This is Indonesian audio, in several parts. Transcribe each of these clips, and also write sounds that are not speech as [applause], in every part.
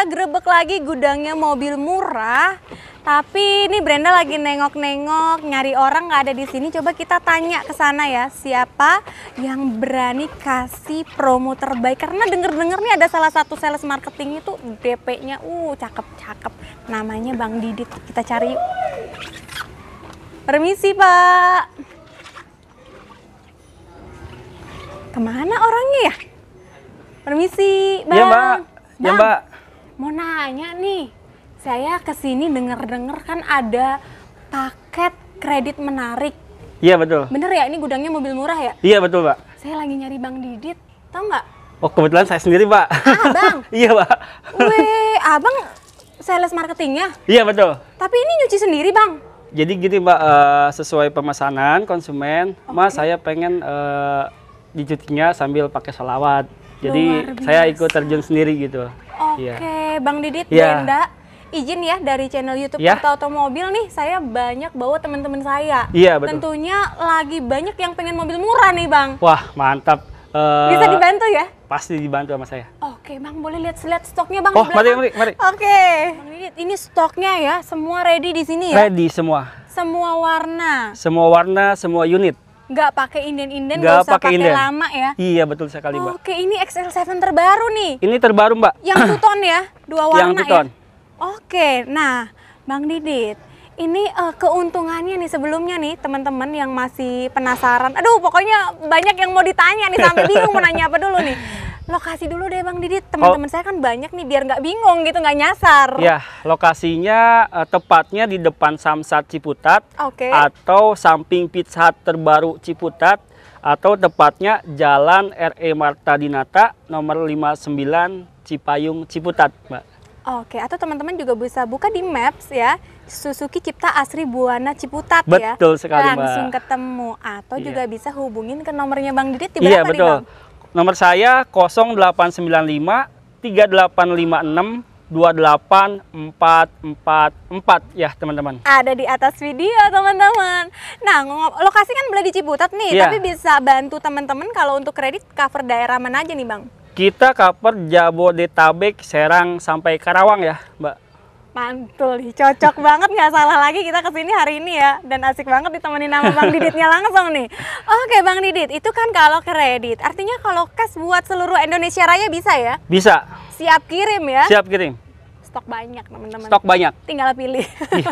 kita grebek lagi gudangnya mobil murah. Tapi ini Brenda lagi nengok-nengok, nyari orang nggak ada di sini. Coba kita tanya ke sana ya, siapa yang berani kasih promo terbaik? Karena denger-denger nih ada salah satu sales marketing itu DP-nya, uh cakep-cakep. Namanya Bang Didit, kita cari yuk. Permisi Pak. Kemana orangnya ya? Permisi, iya, Bang. Iya Mbak. Bang. Ya Mbak mau nanya nih, saya kesini denger-denger kan ada paket kredit menarik. Iya betul. Bener ya, ini gudangnya mobil murah ya? Iya betul pak. Saya lagi nyari Bang Didit, tau nggak? Oh kebetulan saya sendiri pak. Abang? Ah, [laughs] iya pak. Weh, abang sales marketingnya? Iya betul. Tapi ini nyuci sendiri bang? Jadi gini Pak, uh, sesuai pemesanan konsumen, okay. mas saya pengen uh, dicucinya sambil pakai selawat. Jadi saya ikut terjun sendiri gitu. Iya. Oke, Bang Didit, yeah. Benda, izin ya dari channel YouTube yeah. Kita Otomobil nih, saya banyak bawa teman-teman saya. Iya, betul. Tentunya lagi banyak yang pengen mobil murah nih, Bang. Wah, mantap. Uh, Bisa dibantu ya? Pasti dibantu sama saya. Oke, Bang, boleh lihat lihat stoknya, Bang. Oh, mari, mari, mari. Oke. Bang Didit, ini stoknya ya, semua ready di sini ya? Ready semua. Semua warna. Semua warna, semua unit nggak pakai inden-inden, nggak usah pakai lama ya. Iya betul sekali mbak. Oke ini XL7 terbaru nih. Ini terbaru mbak. Yang tuton [clears throat] ya, dua warna Yang tuton. ya. Oke, nah Bang Didit, ini uh, keuntungannya nih sebelumnya nih teman-teman yang masih penasaran. Aduh pokoknya banyak yang mau ditanya nih sampai [laughs] bingung mau nanya apa dulu nih lokasi dulu deh Bang Didit. Oh. Teman-teman oh. saya kan banyak nih biar nggak bingung gitu, nggak nyasar. Ya, lokasinya uh, tepatnya di depan Samsat Ciputat okay. atau samping Pizza Hut terbaru Ciputat atau tepatnya Jalan RE Marta Dinata nomor 59 Cipayung Ciputat, Mbak. Oke, atau teman-teman juga bisa buka di Maps ya. Suzuki Cipta Asri Buana Ciputat betul ya. Betul sekali, Langsung Mbak. Langsung ketemu atau iya. juga bisa hubungin ke nomornya Bang Didit di iya, berapa iya, betul. nih, Bang? Nomor saya 0895 3856 28444 ya teman-teman. Ada di atas video teman-teman. Nah lokasi kan boleh di Ciputat nih, yeah. tapi bisa bantu teman-teman kalau untuk kredit cover daerah mana aja nih bang? Kita cover Jabodetabek, Serang sampai Karawang ya mbak. Mantul, cocok banget nggak salah lagi kita kesini hari ini ya dan asik banget ditemani nama Bang Diditnya langsung nih. Oke Bang Didit, itu kan kalau kredit, artinya kalau cash buat seluruh Indonesia Raya bisa ya? Bisa. Siap kirim ya? Siap kirim stok banyak teman-teman. Stok banyak. Tinggal pilih. Iya.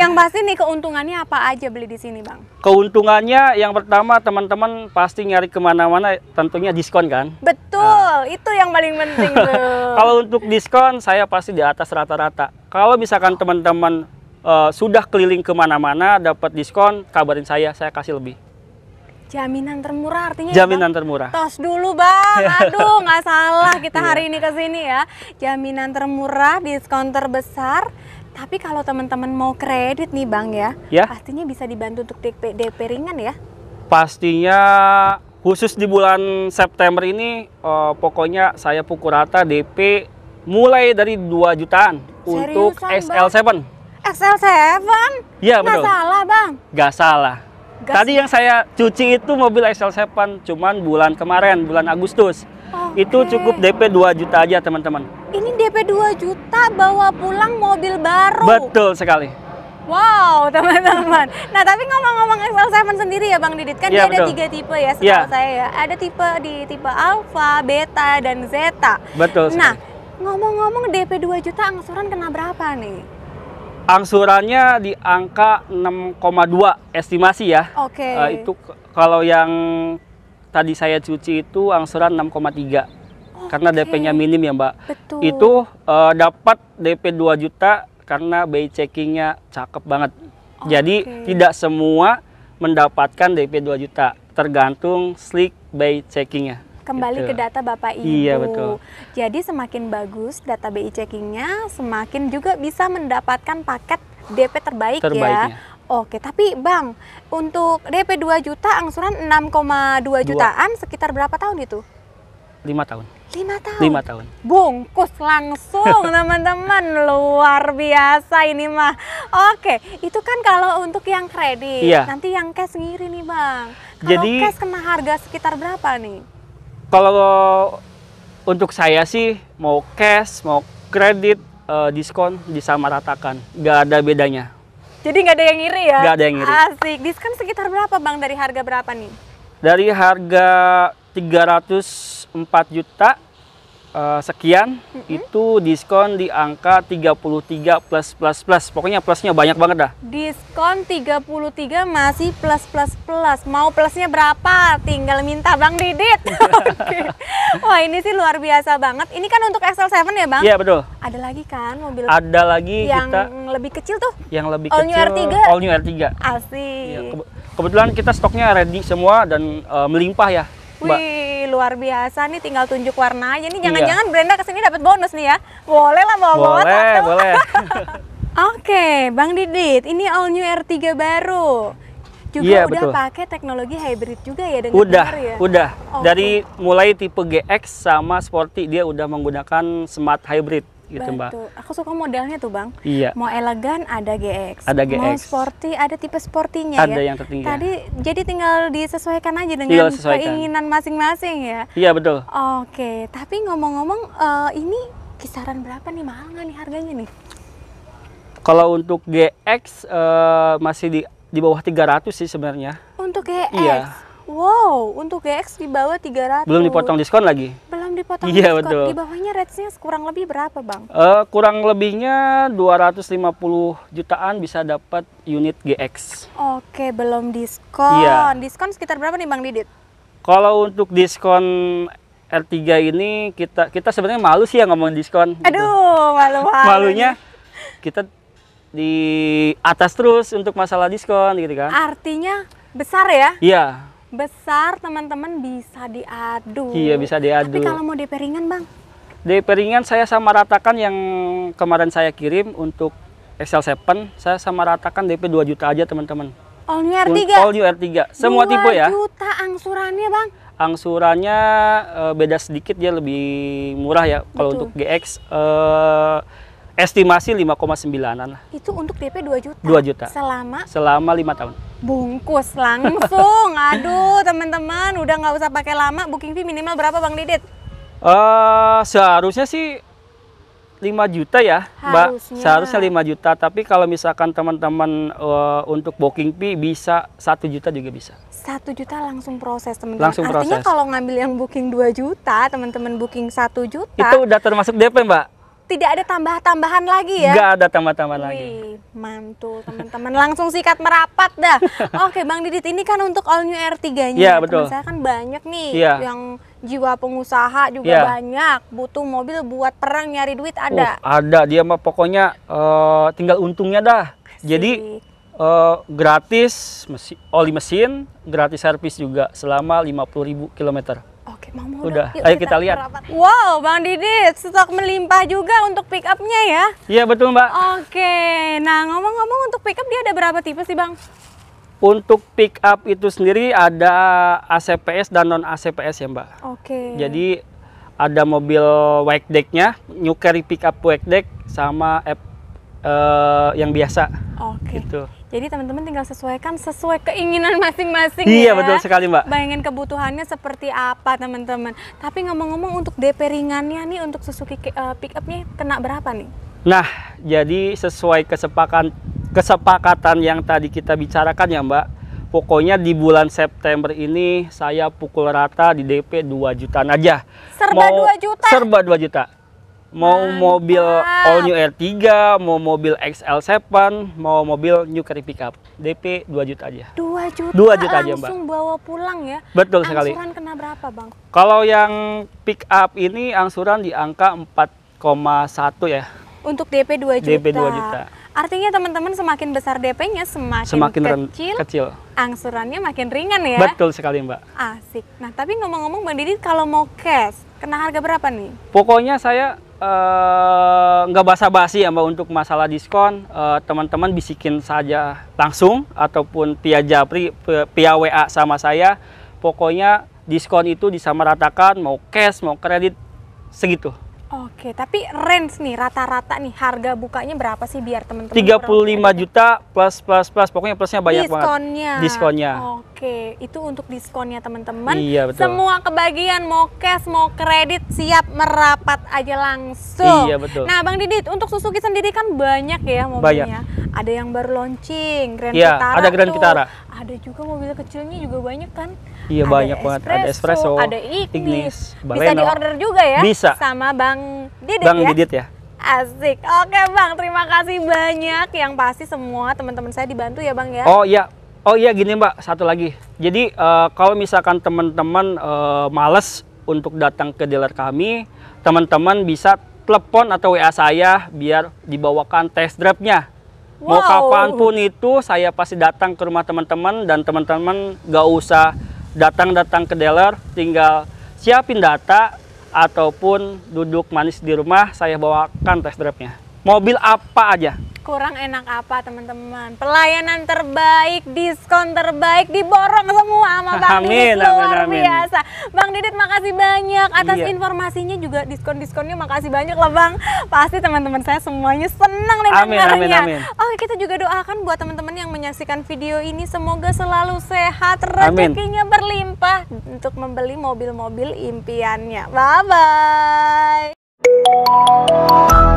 [laughs] yang pasti nih keuntungannya apa aja beli di sini bang? Keuntungannya yang pertama teman-teman pasti nyari kemana-mana tentunya diskon kan? Betul, nah. itu yang paling penting tuh. Nah. [laughs] Kalau untuk diskon saya pasti di atas rata-rata. Kalau misalkan teman-teman uh, sudah keliling kemana-mana dapat diskon, kabarin saya, saya kasih lebih. Jaminan termurah artinya ya, Jaminan ya, termurah. Tos dulu, Bang. [laughs] Aduh, nggak salah kita hari iya. ini ke sini ya. Jaminan termurah, diskon terbesar. Tapi kalau teman-teman mau kredit nih, Bang ya, ya. pastinya bisa dibantu untuk DP, DP ringan ya. Pastinya khusus di bulan September ini eh, pokoknya saya pukul rata DP mulai dari 2 jutaan Seriusan, untuk XL7. Bang? XL7? Iya, betul. Nggak salah, Bang. Nggak salah gas. Tadi yang saya cuci itu mobil XL7 cuman bulan kemarin, bulan Agustus. Okay. Oh, itu cukup DP 2 juta aja, teman-teman. Ini DP 2 juta bawa pulang mobil baru. Betul sekali. Wow, [laughs] teman-teman. Nah, tapi ngomong-ngomong XL7 sendiri ya Bang Didit, kan ya, dia ada tiga tipe ya setahu ya. saya ya. Ada tipe di tipe Alpha, Beta, dan Zeta. Betul. Nah, ngomong-ngomong DP 2 juta angsuran kena berapa nih? angsurannya di angka 6,2 estimasi ya. Oke. Okay. Uh, eh, itu kalau yang tadi saya cuci itu angsuran 6,3. Okay. Karena DP-nya minim ya, Mbak. Betul. Itu uh, dapat DP 2 juta karena bay checking-nya cakep banget. Okay. Jadi tidak semua mendapatkan DP 2 juta, tergantung slick bay checking-nya. Kembali gitu. ke data Bapak Ibu. Iya, betul. Jadi semakin bagus data BI checkingnya, semakin juga bisa mendapatkan paket DP terbaik ya. Terbaiknya. ya. Oke, tapi Bang, untuk DP 2 juta angsuran 6,2 jutaan sekitar berapa tahun itu? 5 tahun. 5 tahun. 5 tahun. Bungkus langsung [laughs] teman-teman. Luar biasa ini mah. Oke, itu kan kalau untuk yang kredit. Iya. Nanti yang cash ngiri nih, Bang. Kalau Jadi, cash kena harga sekitar berapa nih? kalau untuk saya sih mau cash mau kredit uh, diskon disamaratakan nggak ada bedanya jadi nggak ada yang iri ya nggak ada yang iri asik diskon sekitar berapa bang dari harga berapa nih dari harga 304 juta uh, sekian mm -hmm. itu diskon di angka 33 plus plus plus. Pokoknya plusnya banyak banget dah. Diskon 33 masih plus plus plus. Mau plusnya berapa? Tinggal minta Bang Didit. [laughs] okay. Wah, ini sih luar biasa banget. Ini kan untuk XL7 ya, Bang? Iya, betul. Ada lagi kan mobil Ada lagi yang kita lebih kecil tuh. Yang lebih all kecil. All new R3. All new R3. Asik. Ya, ke kebetulan kita stoknya ready semua dan uh, melimpah ya, Mbak. Wih luar biasa nih tinggal tunjuk warna aja nih iya. jangan-jangan iya. Brenda kesini dapat bonus nih ya boleh lah bawa-bawa boleh boleh [laughs] Oke, Bang Didit, ini all new R3 baru. Juga iya, udah pakai teknologi hybrid juga ya dengan Udah, ya? udah. Okay. Dari mulai tipe GX sama Sporty dia udah menggunakan smart hybrid gitu Mbak. Aku suka modelnya tuh Bang. Iya. Mau elegan ada GX. Ada GX. Mau sporty ada tipe sportinya ada ya. Ada yang tertinggi. Ya. Tadi jadi tinggal disesuaikan aja dengan iya, sesuaikan. keinginan masing-masing ya. Iya betul. Oke, tapi ngomong-ngomong uh, ini kisaran berapa nih mahal nggak nih harganya nih? Kalau untuk GX uh, eh, masih di di bawah 300 sih sebenarnya. Untuk GX. Iya Wow, untuk GX di bawah 300. Belum dipotong diskon lagi? Belum dipotong iya, diskon. Betul. Di bawahnya rates nya kurang lebih berapa, Bang? Uh, kurang lebihnya 250 jutaan bisa dapat unit GX. Oke, belum diskon. Iya. Diskon sekitar berapa nih, Bang Didit? Kalau untuk diskon R3 ini kita kita sebenarnya malu sih ya ngomong diskon. Gitu. Aduh, malu banget. Malunya kita di atas terus untuk masalah diskon gitu kan. Artinya besar ya? Iya besar teman-teman bisa diadu. Iya bisa diadu. Tapi kalau mau DP ringan bang? DP ringan saya sama ratakan yang kemarin saya kirim untuk xl 7 saya sama ratakan DP 2 juta aja teman-teman. All new R3? All new R3. Semua 2 tipe ya. 2 juta angsurannya bang? Angsurannya e, beda sedikit dia lebih murah ya. Kalau untuk GX e, eh, estimasi 5,9an lah. Itu untuk DP 2 juta? 2 juta. Selama? Selama 5 tahun bungkus langsung. [laughs] Aduh, teman-teman, udah nggak usah pakai lama. Booking fee minimal berapa, Bang Didit? Uh, seharusnya sih 5 juta ya, harusnya. Mbak. Seharusnya 5 juta, tapi kalau misalkan teman-teman uh, untuk booking fee bisa satu juta juga bisa. Satu juta langsung proses, teman-teman. Artinya proses. kalau ngambil yang booking 2 juta, teman-teman booking satu juta. Itu udah termasuk DP, Mbak? tidak ada tambah-tambahan lagi ya? Nggak ada tambah-tambahan lagi. Mantul teman-teman, langsung sikat merapat dah. [laughs] Oke Bang Didit, ini kan untuk all new R3-nya. Iya betul. saya kan banyak nih ya. yang jiwa pengusaha juga ya. banyak, butuh mobil buat perang nyari duit oh, ada. Uh, ada, dia mah pokoknya uh, tinggal untungnya dah. Jadi uh, gratis mesi oli mesin, gratis servis juga selama 50.000 kilometer Oke, Udah, gitu, ayo kita, kita lihat. Wow, Bang Didit, stok melimpah juga untuk pick up-nya ya? Iya, betul, Mbak. Oke. Nah, ngomong-ngomong untuk pick up dia ada berapa tipe sih, Bang? Untuk pick up itu sendiri ada ACPS dan non ACPS ya, Mbak. Oke. Jadi ada mobil wake nya new carry pick up wake deck sama F, uh, eh, yang biasa. Oke. Gitu. Jadi teman-teman tinggal sesuaikan sesuai keinginan masing-masing Iya ya. betul sekali mbak. Bayangin kebutuhannya seperti apa teman-teman. Tapi ngomong-ngomong untuk DP ringannya nih untuk Suzuki uh, eh, pick kena berapa nih? Nah jadi sesuai kesepakatan kesepakatan yang tadi kita bicarakan ya mbak. Pokoknya di bulan September ini saya pukul rata di DP 2 jutaan aja. Serba Mau 2 juta? Serba 2 juta mau Mantap. Nah, mobil all new R3, mau mobil XL7, mau mobil new carry pickup. DP 2 juta aja. 2 juta. 2 juta aja, Mbak. Langsung bawa pulang ya. Betul angsuran sekali. Angsuran kena berapa, Bang? Kalau yang pick up ini angsuran di angka 4,1 ya. Untuk DP 2 juta. DP 2 juta. Artinya teman-teman semakin besar DP-nya semakin, semakin kecil, kecil, angsurannya makin ringan ya. Betul sekali Mbak. Asik. Nah tapi ngomong-ngomong Bang Didi kalau mau cash, kena harga berapa nih? Pokoknya saya Eh, nggak basa-basi ya mbak untuk masalah diskon eh, teman-teman bisikin saja langsung ataupun via Japri via WA sama saya pokoknya diskon itu disamaratakan mau cash mau kredit segitu Oke, tapi range nih rata-rata nih harga bukanya berapa sih biar teman-teman 35 lima juta plus plus plus pokoknya plusnya banyak diskonnya. banget. Diskonnya. Oke, itu untuk diskonnya teman-teman. Iya, betul. Semua kebagian mau cash mau kredit siap merapat aja langsung. Iya, betul. Nah, Bang Didit, untuk Suzuki sendiri kan banyak ya mobilnya. Banyak. Ada yang baru launching, Grand iya, Vitara. ada Grand tuh. Vitara. Ada juga mobil kecilnya juga banyak kan? Iya, ada banyak espresso, banget. Ada Espresso, ada Ignis. Ignis Bisa diorder juga ya? Bisa. Sama Bang Bang Didit Bang ya? Didit ya. Asik. Oke Bang, terima kasih banyak. Yang pasti semua teman-teman saya dibantu ya Bang ya. Oh iya. Oh iya gini Mbak, satu lagi. Jadi uh, kalau misalkan teman-teman uh, males untuk datang ke dealer kami, teman-teman bisa telepon atau WA saya biar dibawakan test drive-nya. Wow. Mau pun itu saya pasti datang ke rumah teman-teman dan teman-teman gak usah datang-datang ke dealer, tinggal siapin data, ataupun duduk manis di rumah, saya bawakan test drive-nya. Mobil apa aja, kurang enak apa teman-teman. Pelayanan terbaik, diskon terbaik, diborong semua sama Bang amin, Didit luar amin, amin. biasa. Bang Didit makasih banyak atas iya. informasinya juga diskon-diskonnya makasih banyak loh Bang. Pasti teman-teman saya semuanya senang nih amin, amin, Oke kita juga doakan buat teman-teman yang menyaksikan video ini semoga selalu sehat, rezekinya berlimpah untuk membeli mobil-mobil impiannya. Bye bye.